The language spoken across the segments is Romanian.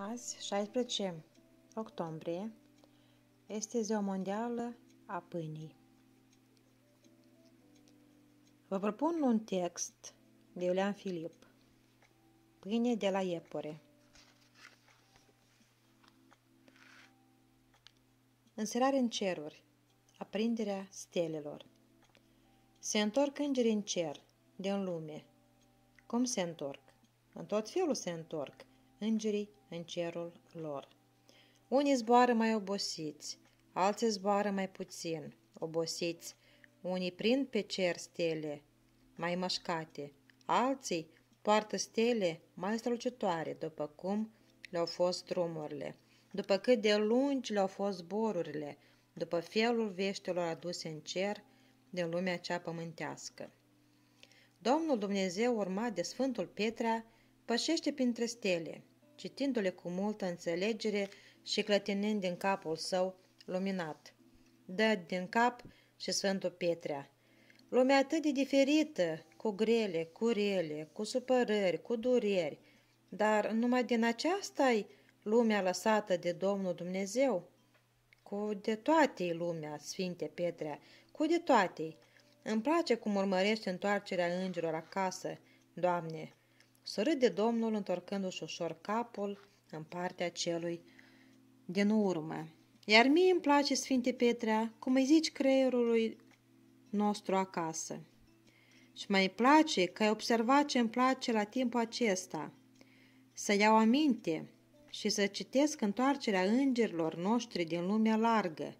Azi, 16 octombrie, este Ziua Mondială a Pâinii. Vă propun un text de Iulian Filip, Pâine de la iepure. Înserare în ceruri, aprinderea stelelor. Se întorc îngeri în cer, de în lume. Cum se întorc? În tot felul se întorc, îngerii în cerul lor. Unii zboară mai obosiți, alții zboară mai puțin, obosiți, unii prind pe cer stele mai mășcate, alții poartă stele mai strălucitoare, după cum le-au fost drumurile, după cât de lungi le-au fost zborurile, după felul veștilor aduse în cer de lumea cea pământească. Domnul Dumnezeu, urmat de Sfântul Petra, pășește printre stele, citindu-le cu multă înțelegere și clătinând din capul său luminat. Dă din cap și Sfântul Petrea. Lumea atât de diferită, cu grele, cu rele, cu supărări, cu dureri, dar numai din aceasta e lumea lăsată de Domnul Dumnezeu. Cu de toate lumea, Sfinte Petrea, cu de toate. Îmi place cum urmărești întoarcerea îngerilor acasă, Doamne, să râde domnul întorcându-și ușor capul în partea celui din urmă. Iar mie îmi place, Sfinte Petrea, cum îi zici creierului nostru acasă. Și mai place că ai observat ce îmi place la timpul acesta. Să iau aminte și să citesc întoarcerea îngerilor noștri din lumea largă.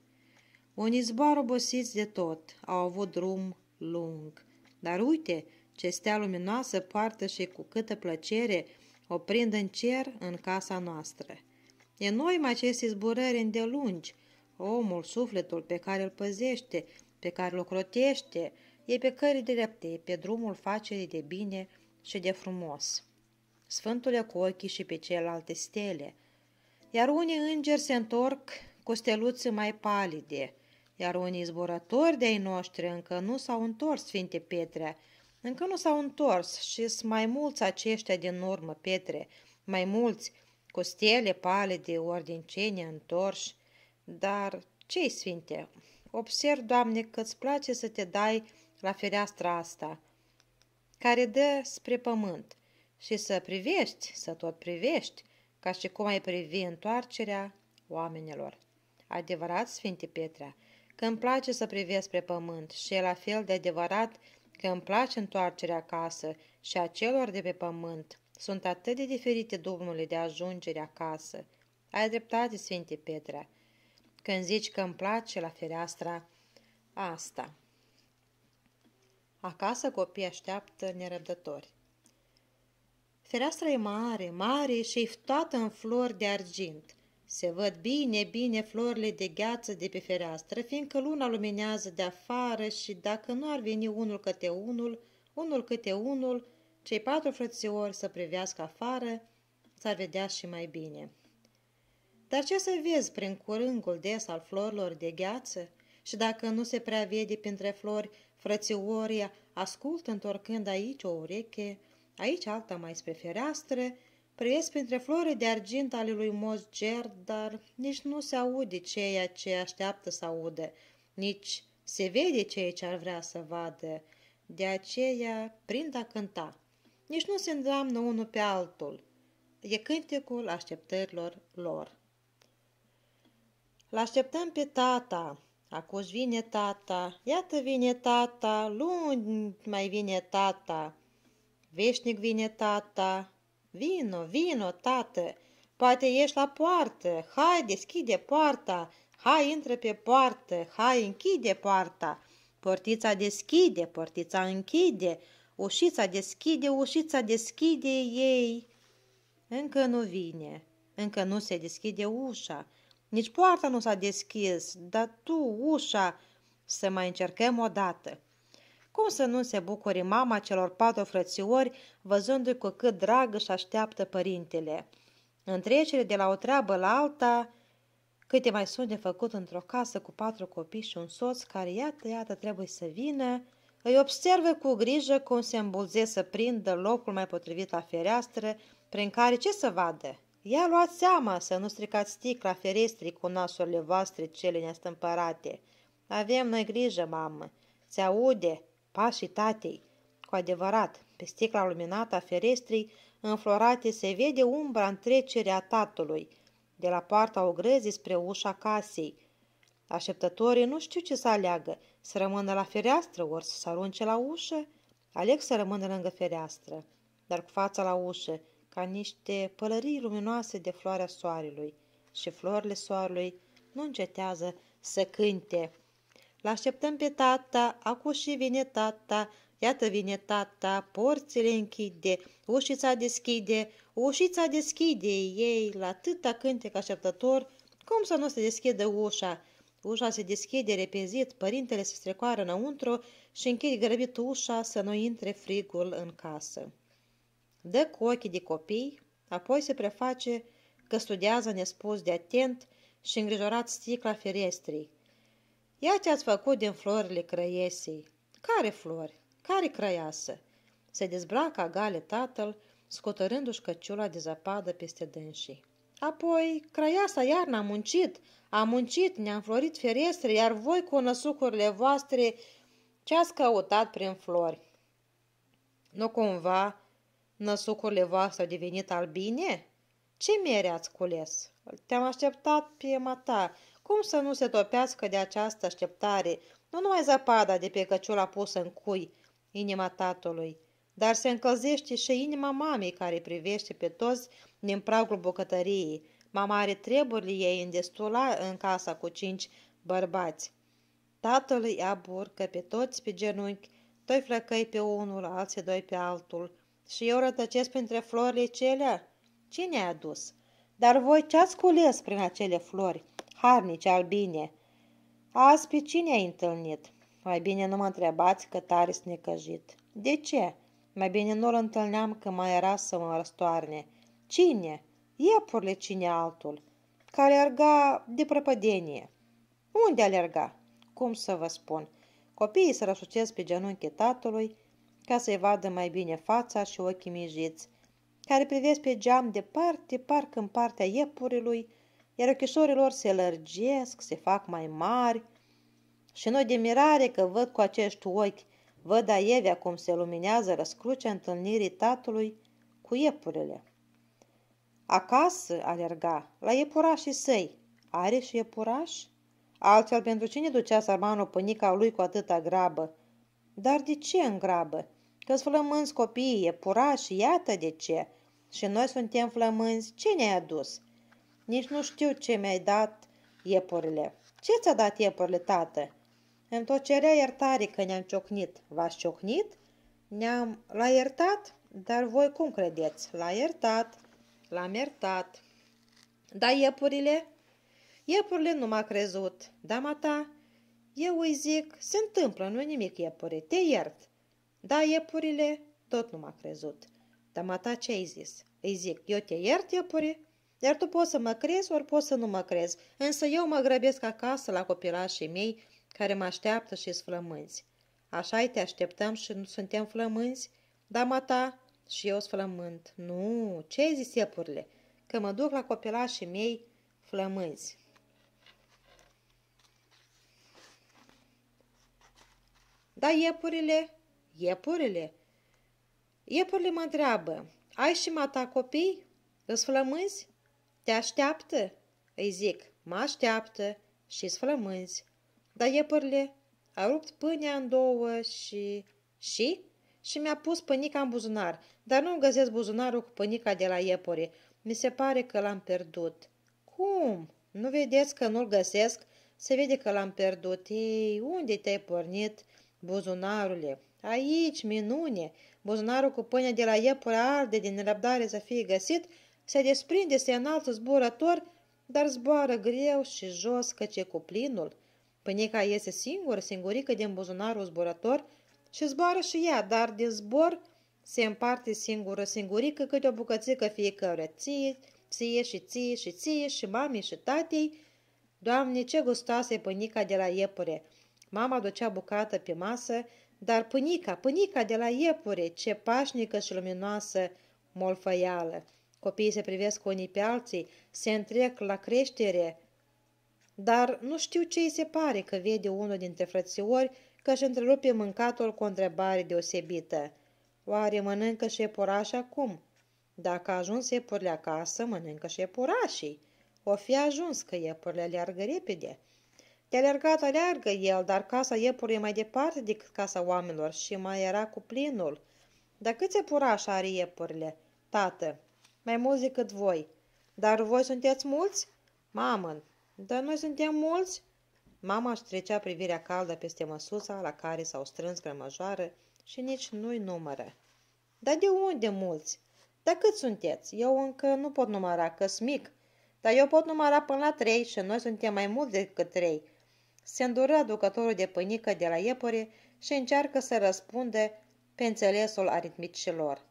Unii zboară obosiți de tot, au avut drum lung. Dar uite, ce stea luminoasă poartă și cu câtă plăcere o prind în cer în casa noastră. E Enorm aceste zburări îndelungi, omul, sufletul pe care îl păzește, pe care îl crotește, e pe cări drepte, pe drumul facerii de bine și de frumos. Sfântule cu ochii și pe celelalte stele. Iar unii îngeri se întorc cu steluțe mai palide, iar unii zburători de-ai noștri încă nu s-au întors, Sfinte Petrea, încă nu s-au întors și sunt mai mulți aceștia din urmă, Petre, mai mulți, cu stele palide ori din întorși. Dar ce sfinte? Observ, Doamne, că îți place să te dai la fereastra asta, care dă spre pământ, și să privești, să tot privești, ca și cum ai privi întoarcerea oamenilor. Adevărat, Sfinte Petrea, că îmi place să privesc spre pământ și e la fel de adevărat că îmi place întoarcerea acasă și a celor de pe pământ. Sunt atât de diferite, Domnule, de ajungere acasă. Ai dreptate, Sfinte Petra, când zici că îmi place la fereastra asta. Acasă copii așteaptă nerăbdători. Fereastra e mare, mare și e toată în flori de argint. Se văd bine, bine florile de gheață de pe fereastră, fiindcă luna luminează de afară și dacă nu ar veni unul câte unul, unul câte unul, cei patru frățiori să privească afară, s-ar vedea și mai bine. Dar ce să vezi prin curângul des al florilor de gheață? Și dacă nu se prea vede printre flori, frățiorii ascultă întorcând aici o ureche, aici alta mai spre fereastră, Privesc printre flori de argint ale lui Mosger, dar nici nu se aude ceea ce așteaptă să audă, nici se vede ceea ce ar vrea să vadă. De aceea prind a cânta. Nici nu se îndoamnă unul pe altul. E cântecul așteptărilor lor. L-așteptăm pe tata, acuși vine tata, iată vine tata, luni mai vine tata, veșnic vine tata, Vino, vino, tată! Poate ești la poartă! Hai, deschide poarta! Hai, intră pe poartă! Hai, închide poarta! Portița deschide, portița închide, ușița deschide, ușița deschide ei. Încă nu vine, încă nu se deschide ușa, nici poarta nu s-a deschis, dar tu, ușa, să mai încercăm o dată. Cum să nu se bucuri mama celor patru frățiori, văzându-i cu cât drag își așteaptă părintele? În trecere de la o treabă la alta, câte mai sunt de făcut într-o casă cu patru copii și un soț care, iată, iată, trebuie să vină, îi observă cu grijă cum se îmbulze să prindă locul mai potrivit la fereastră, prin care ce să vadă? Ia luați seama să nu stricați sticla ferestrii cu nasurile voastre cele neastâmpărate. Avem noi grijă, mamă. Se aude, Pașii tatei, cu adevărat, pe sticla luminată a ferestrei înflorate se vede umbra întrecerea tatălui, de la poarta ogrezii spre ușa casei. Așteptătorii nu știu ce să aleagă, să rămână la fereastră ori să se arunce la ușă. Aleg să rămână lângă fereastră, dar cu fața la ușă, ca niște pălării luminoase de floarea soarelui. Și florile soarelui nu încetează să cânte. L-așteptăm pe tata, acum și vine tata, iată vine tata, porțile închide, ușița deschide, ușița deschide ei, la atâta cântec așteptător, cum să nu se deschidă ușa? Ușa se deschide repezit, părintele se strecoară înăuntru și închide grăbit ușa să nu intre frigul în casă. Dă cu ochii de copii, apoi se preface că studiază nespus de atent și îngrijorat sticla ferestrii, Ia ce ați făcut din florile crăiesei. Care flori? Care crăiasă? Se dezbracă agale tatăl, scotărându-și căciula de zăpadă peste dânsii. Apoi, crăiasa iarna a muncit, a muncit, ne-a înflorit ferestre, iar voi cu năsucurile voastre ce ați căutat prin flori? Nu cumva năsucurile voastre au devenit albine? Ce mere ați cules? Te-am așteptat pe mata, cum să nu se topească de această așteptare, nu numai zăpada de pe căciula pusă în cui, inima tatălui, dar se încălzește și inima mamei care privește pe toți din pragul bucătăriei. Mama are treburile ei în destula în casa cu cinci bărbați. Tatăl îi aburcă pe toți pe genunchi, doi flăcăi pe unul, alții doi pe altul. Și eu rătăcesc printre florile celea? Cine a adus? Dar voi ce ați cules prin acele flori? harnici, albine. Azi pe cine ai întâlnit? Mai bine nu mă întrebați că tare sunt necăjit. De ce? Mai bine nu-l întâlneam că mai era să mă răstoarne. Cine? Iepurile cine altul? Că alerga de prăpădenie. Unde alerga? Cum să vă spun? Copiii se răsucesc pe genunchi tatălui ca să-i vadă mai bine fața și ochii mijiți, care privesc pe geam departe, parcă în partea iepurilui, iar ochișorii lor se lărgesc, se fac mai mari și noi de mirare că văd cu acești ochi, văd aievea cum se luminează răscrucea întâlnirii tatălui cu iepurele. Acasă alerga, la iepurașii săi. Are și iepuraș? Altfel, pentru cine ducea sărmanul pânica lui cu atâta grabă? Dar de ce în grabă? Că-s flămânzi copiii, iepurași, iată de ce. Și noi suntem flămânzi, cine ne a dus? Nici nu știu ce mi-ai dat iepurile. Ce ți-a dat iepurile, tată? Îmi tot cerea iertare că ne-am ciocnit. V-ați ciocnit? Ne-am l-a iertat? Dar voi cum credeți? L-a iertat. L-am iertat. Da, iepurile? Iepurile nu m-a crezut. dama ta. Eu îi zic, se întâmplă, nu nimic, iepure, te iert. Da, iepurile? Tot nu m-a crezut. Dama ta ce ai zis? Îi zic, eu te iert, iepure? Iar tu poți să mă crezi, ori poți să nu mă crezi, însă eu mă grăbesc acasă la copilașii mei, care mă așteaptă și flămânzi. așa te așteptăm și nu suntem flămânzi? dama ta și eu flământ. Nu, ce ai zis, iepurile? Că mă duc la copilașii mei flămânzi. Da, iepurile? Iepurile? Iepurile mă întreabă, ai și mata copii? Îți flămânzi? Te așteaptă?" Îi zic, mă așteaptă și sflămânzi. Dar iepările a rupt pâinea în două și... Și? Și mi-a pus pânica în buzunar, dar nu găsesc buzunarul cu pânica de la iepure. Mi se pare că l-am pierdut. Cum? Nu vedeți că nu-l găsesc? Se vede că l-am pierdut. Ei, unde te-ai pornit, buzunarule? Aici, minune! Buzunarul cu pâine de la iepure arde din răbdare să fie găsit se desprinde se înalță zburător, dar zboară greu și jos căce cu plinul. Pânica iese singură, singurică din buzunarul zburător și zboară și ea, dar din zbor se împarte singură, singurică câte o bucățică fiecare ție, ție și ție și ție și mamei și tatei. Doamne, ce gustoasă pânica de la iepure! Mama ducea bucată pe masă, dar pânica, pânica de la iepure, ce pașnică și luminoasă molfăială! Copiii se privesc unii pe alții, se întrec la creștere, dar nu știu ce îi se pare că vede unul dintre frățiori că își întrerupe mâncatul cu o întrebare deosebită. Oare mănâncă șepuraș acum? Dacă a ajuns iepurile acasă, mănâncă șepurașii. O fi ajuns că iepurile aleargă repede. De alergat aleargă el, dar casa iepurii e mai departe decât casa oamenilor și mai era cu plinul. Dar câți iepurași are iepurile? Tată, mai mulți decât voi. Dar voi sunteți mulți? Mamă, dar noi suntem mulți? Mama își trecea privirea caldă peste măsuța la care s-au strâns grămăjoară și nici nu-i numără. Dar de unde mulți? Dar cât sunteți? Eu încă nu pot număra, că mic. Dar eu pot număra până la trei și noi suntem mai mulți decât trei. Se îndură aducătorul de pânică de la iepure și încearcă să răspunde pe înțelesul aritmicilor.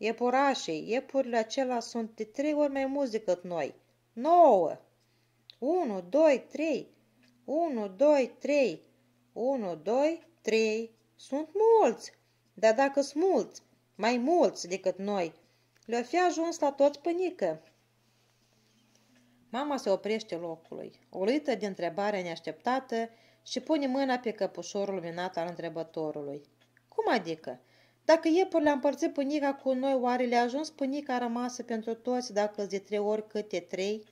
Iepurașii, iepurile acela sunt de trei ori mai mulți decât noi. Nouă! Unu, doi, trei. Unu, doi, trei. Unu, doi, trei. Sunt mulți, dar dacă sunt mulți, mai mulți decât noi, le-o fi ajuns la toți pânică. Mama se oprește locului, uluită de întrebarea neașteptată și pune mâna pe căpușorul luminat al întrebătorului. Cum adică? Dacă iepurile l-a împărțit pânica cu noi, oare le-a ajuns pânica rămasă pentru toți, dacă de trei ori câte trei?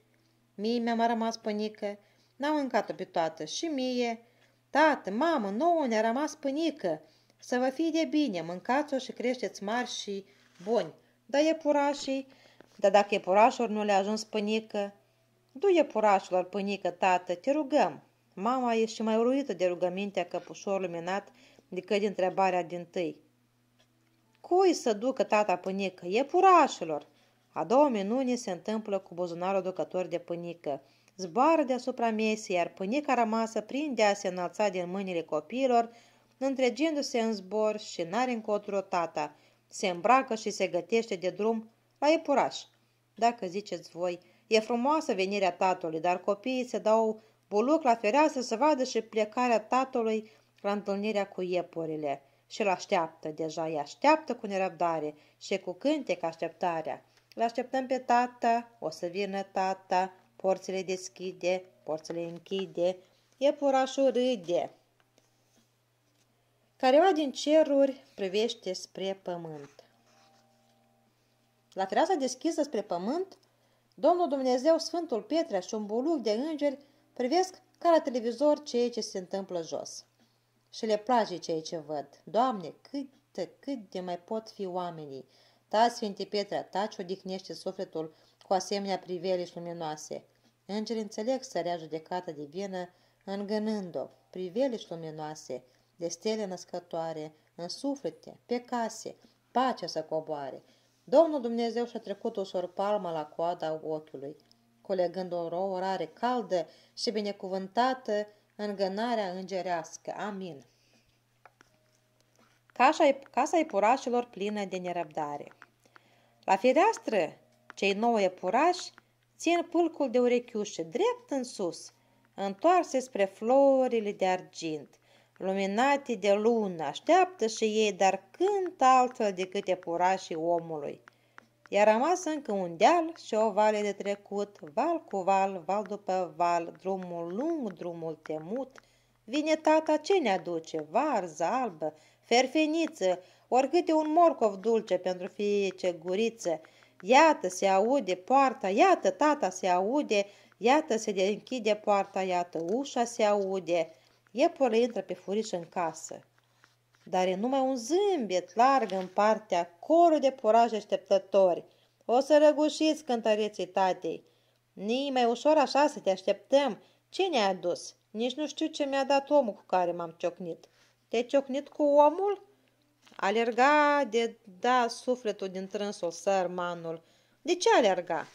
Mie mi-a rămas pânică, n-am mâncat-o pe toată, și mie. Tată, mamă, nouă ne-a rămas pânică, să vă fie de bine, mâncați-o și creșteți mari și buni. Da, iepurașii, dar dacă iepurașilor nu le-a ajuns pânică, du iepurașilor pânică, tată, te rugăm. Mama e și mai uruită de rugămintea căpușor luminat decât de întrebarea din tâi. Cui să ducă tata pânică? E purașilor! A doua minune se întâmplă cu buzunarul ducător de pânică. Zboară deasupra mesei, iar pânica rămasă prinde a se înalța din mâinile copiilor, întregindu-se în zbor și n-are încotro tata. Se îmbracă și se gătește de drum la iepuraș. Dacă ziceți voi, e frumoasă venirea tatălui, dar copiii se dau buluc la fereastră să vadă și plecarea tatălui la întâlnirea cu iepurile și îl așteaptă. Deja îi așteaptă cu nerăbdare și cu cântec așteptarea. Îl așteptăm pe tata, o să vină tata, porțile deschide, porțile închide, e purașul râde. Careva din ceruri privește spre pământ. La fereastra deschisă spre pământ, Domnul Dumnezeu, Sfântul Petre și un buluc de îngeri privesc ca la televizor ceea ce se întâmplă jos și le place ceea ce văd. Doamne, cât de, cât de mai pot fi oamenii! Ta, da, Sfinte Petra, da, taci odihnește sufletul cu asemenea priveliști luminoase. Îngeri înțeleg sărea judecată divină, îngânând-o, priveliști luminoase, de stele născătoare, în suflete, pe case, pacea să coboare. Domnul Dumnezeu și-a trecut ușor palma la coada ochiului, colegând o rare caldă și binecuvântată îngânarea îngerească. Amin. Casa, casa epurașilor plină de nerăbdare. La fereastră, cei nouă epurași țin pâlcul de urechiușe drept în sus, întoarse spre florile de argint, luminate de lună, așteaptă și ei, dar cânt altfel decât epurașii omului. I-a rămas încă un deal și o vale de trecut, val cu val, val după val, drumul lung, drumul temut. Vine tata ce ne aduce? Varză albă, ferfeniță, oricât câte un morcov dulce pentru fiice guriță. Iată se aude poarta, iată tata se aude, iată se închide poarta, iată ușa se aude. Iepurele intră pe furiș în casă dar e numai un zâmbet larg în partea corului de purași așteptători. O să răgușiți cântăreții tatei. Nii mai ușor așa să te așteptăm. Ce ne-ai adus? Nici nu știu ce mi-a dat omul cu care m-am ciocnit. Te-ai ciocnit cu omul? Alerga de da sufletul din trânsul sărmanul. De ce alerga?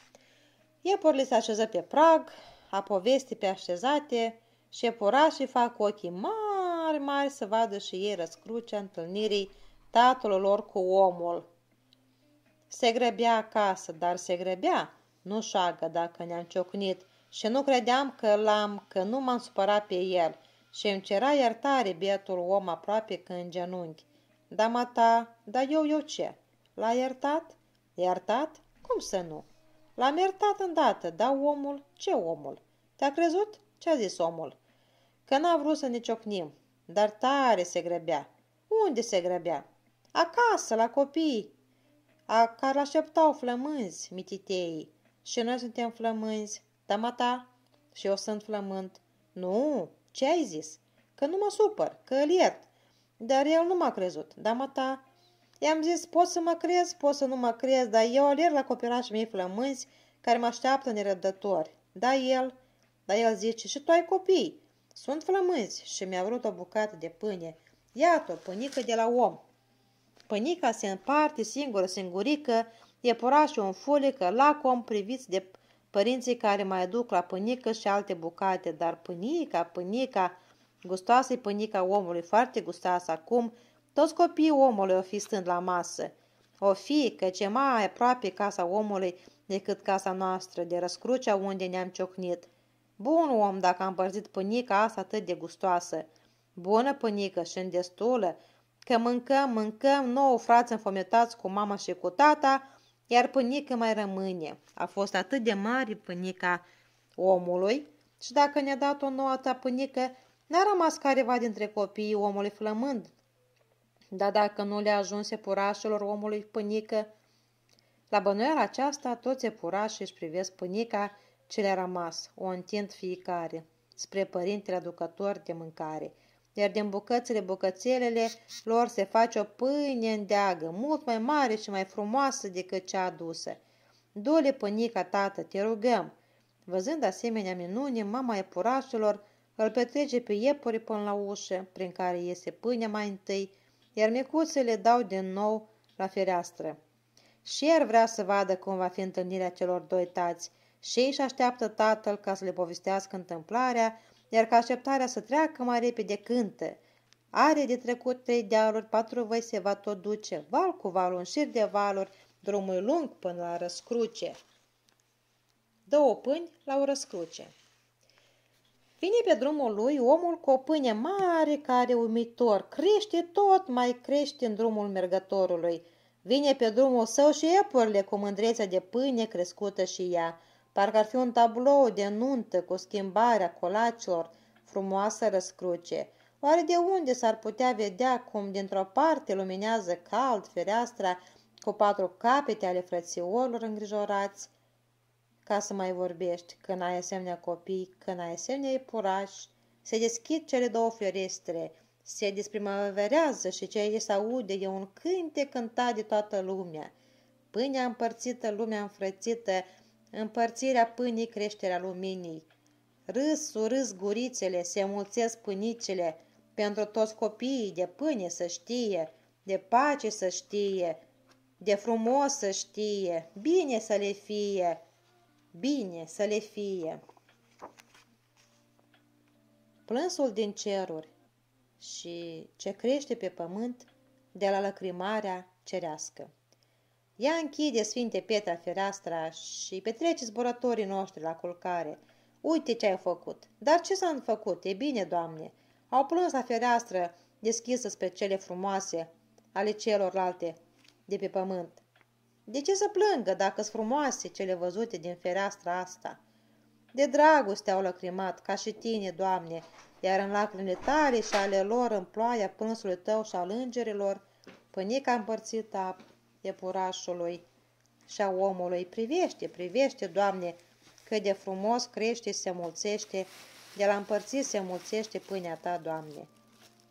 Iepurile se așeză pe prag, a povestii pe așezate și iepurașii fac ochii mari mari să vadă și ei răscrucea întâlnirii tatăl lor cu omul. Se grăbea acasă, dar se grăbea, nu șagă dacă ne-am ciocnit, și nu credeam că l-am, că nu m-am supărat pe el, și îmi cera iertare bietul om aproape că în genunchi. Da, mata, da eu, eu ce? L-a iertat? Iertat? Cum să nu? L-am iertat îndată, da, omul? Ce omul? Te-a crezut? Ce-a zis omul? Că n-a vrut să ne ciocnim, dar tare se grăbea. Unde se grăbea? Acasă, la copii, a care așteptau flămânzi, mititei. Și noi suntem flămânzi, tamata, da, și eu sunt flământ. Nu, ce ai zis? Că nu mă supăr, că îl iert. Dar el nu m-a crezut, damata. I-am zis, pot să mă crezi, pot să nu mă crezi, dar eu îl iert la copilașii mei flămânzi care mă așteaptă nerăbdători. Da, el, dar el zice, și tu ai copii. Sunt flămânzi și mi-a vrut o bucată de pâine. Iată, pânică de la om. Pânica se împarte singură, singurică, e și un fulică, la om priviți de părinții care mai duc la pânică și alte bucate, dar pânica, pânica, gustoasă pânica omului, foarte gustoasă acum, toți copiii omului o fi stând la masă. O fi, că ce mai aproape casa omului decât casa noastră, de răscrucea unde ne-am ciocnit. Bun om dacă a împărțit pânica asta atât de gustoasă. Bună pânică și îndestulă, că mâncăm, mâncăm, nouă frați înfometați cu mama și cu tata, iar pânica mai rămâne. A fost atât de mare pânica omului și dacă ne-a dat o nouă ta pânică, n-a rămas careva dintre copiii omului flămând. Dar dacă nu le-a ajuns epurașelor omului pânică, la bănuiala aceasta toți epurașii își privesc pânica ce le-a rămas, o întind fiecare, spre părintele aducător de mâncare, iar din bucățile bucățelele lor se face o pâine îndeagă, mult mai mare și mai frumoasă decât cea adusă. Dole pânica, tată, te rugăm! Văzând asemenea minune, mama epurașilor îl petrece pe iepuri până la ușă, prin care iese pâinea mai întâi, iar micuțele dau din nou la fereastră. Și el vrea să vadă cum va fi întâlnirea celor doi tați, și ei își așteaptă tatăl ca să le povestească întâmplarea, iar ca așteptarea să treacă mai repede cântă. Are de trecut trei dealuri, patru voi se va tot duce, val cu val, un șir de valuri, drumul lung până la răscruce. Două pâni la o răscruce. Vine pe drumul lui omul cu o pâine mare care umitor crește tot mai crește în drumul mergătorului. Vine pe drumul său și iepurile cu mândrețea de pâine crescută și ea. Parcă ar fi un tablou de nuntă cu schimbarea colacilor, frumoasă răscruce. Oare de unde s-ar putea vedea cum dintr-o parte luminează cald fereastra cu patru capete ale frățiorilor îngrijorați? Ca să mai vorbești, când ai asemenea copii, când ai asemenea purași, se deschid cele două ferestre, se desprimăverează și ce ei se aude e un cânte cântat de toată lumea. Pâinea împărțită, lumea înfrățită, împărțirea pâinii, creșterea luminii. Râs, surâs gurițele, se mulțesc pânicele, pentru toți copiii de pâine să știe, de pace să știe, de frumos să știe, bine să le fie, bine să le fie. Plânsul din ceruri și ce crește pe pământ de la lăcrimarea cerească. Ea închide Sfinte Petra fereastra și petrece zborătorii noștri la culcare. Uite ce ai făcut! Dar ce s-a făcut? E bine, Doamne! Au plâns la fereastră deschisă spre cele frumoase ale celorlalte de pe pământ. De ce să plângă dacă sunt frumoase cele văzute din fereastra asta? De dragoste au lăcrimat, ca și tine, Doamne, iar în lacrimile tale și ale lor, în ploaia plânsului tău și al îngerilor, pânica împărțită a iepurașului și a omului. Privește, privește, Doamne, cât de frumos crește se mulțește, de la împărțit se mulțește pâinea Ta, Doamne.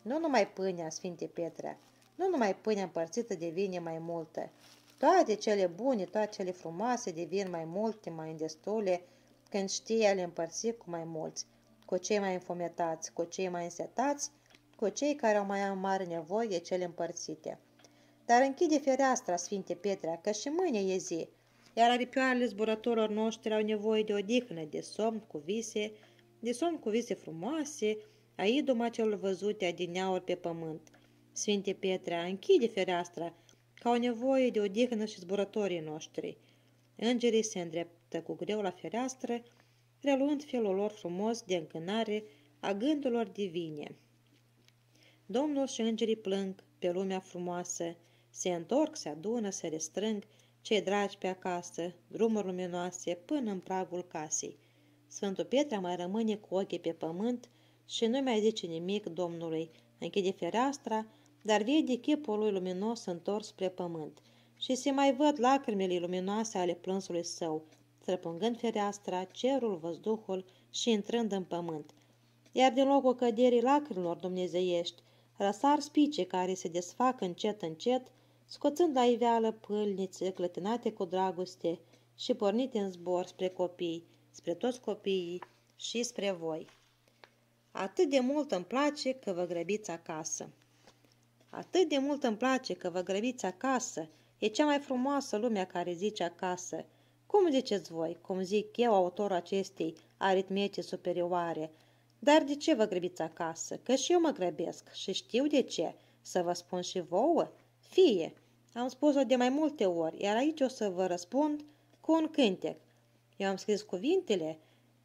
Nu numai pâinea, Sfinte petre, nu numai pâinea împărțită devine mai multă. Toate cele bune, toate cele frumoase devin mai multe, mai îndestule, când știi a le împărți cu mai mulți, cu cei mai înfometați, cu cei mai însetați, cu cei care au mai mare nevoie de cele împărțite. Dar închide fereastra, Sfinte Petrea, că și mâine e zi, iar aripioarele zburătorilor noștri au nevoie de odihnă, de somn cu vise, de somn cu vise frumoase, a idoma celor văzute adineauri pe pământ. Sfinte Petrea, închide fereastra, că au nevoie de odihnă și zburătorii noștri. Îngerii se îndreptă cu greu la fereastră, reluând felul lor frumos de încânare a gândurilor divine. Domnul și îngerii plâng pe lumea frumoasă, se întorc, se adună, se restrâng, cei dragi pe acasă, drumuri luminoase, până în pragul casei. Sfântul Pietre mai rămâne cu ochii pe pământ și nu mai zice nimic Domnului. Închide fereastra, dar vede chipul lui luminos întors spre pământ și se mai văd lacrimile luminoase ale plânsului său, străpungând fereastra, cerul, văzduhul și intrând în pământ. Iar din locul căderii lacrimilor dumnezeiești, răsar spice care se desfac încet, încet, scoțând la iveală pâlnițe clătinate cu dragoste și pornite în zbor spre copii, spre toți copiii și spre voi. Atât de mult îmi place că vă grăbiți acasă. Atât de mult îmi place că vă grăbiți acasă. E cea mai frumoasă lumea care zice acasă. Cum ziceți voi, cum zic eu, autorul acestei aritmece superioare. Dar de ce vă grăbiți acasă? Că și eu mă grăbesc și știu de ce. Să vă spun și vouă? Fie! Am spus-o de mai multe ori, iar aici o să vă răspund cu un cântec. Eu am scris cuvintele,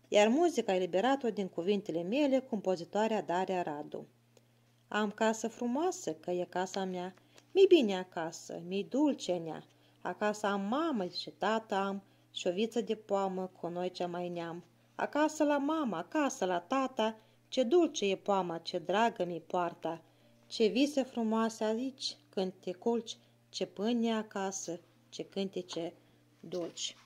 iar muzica a eliberat-o din cuvintele mele, compozitoarea Daria Radu. Am casă frumoasă, că e casa mea, mi bine acasă, mi dulce nea, acasă am mamă și tată am, și o viță de poamă cu noi cea mai neam. Acasă la mama, acasă la tata, ce dulce e poama, ce dragă mi poarta, ce vise frumoase aici când te culci, ce pâine acasă, ce cântece dulci.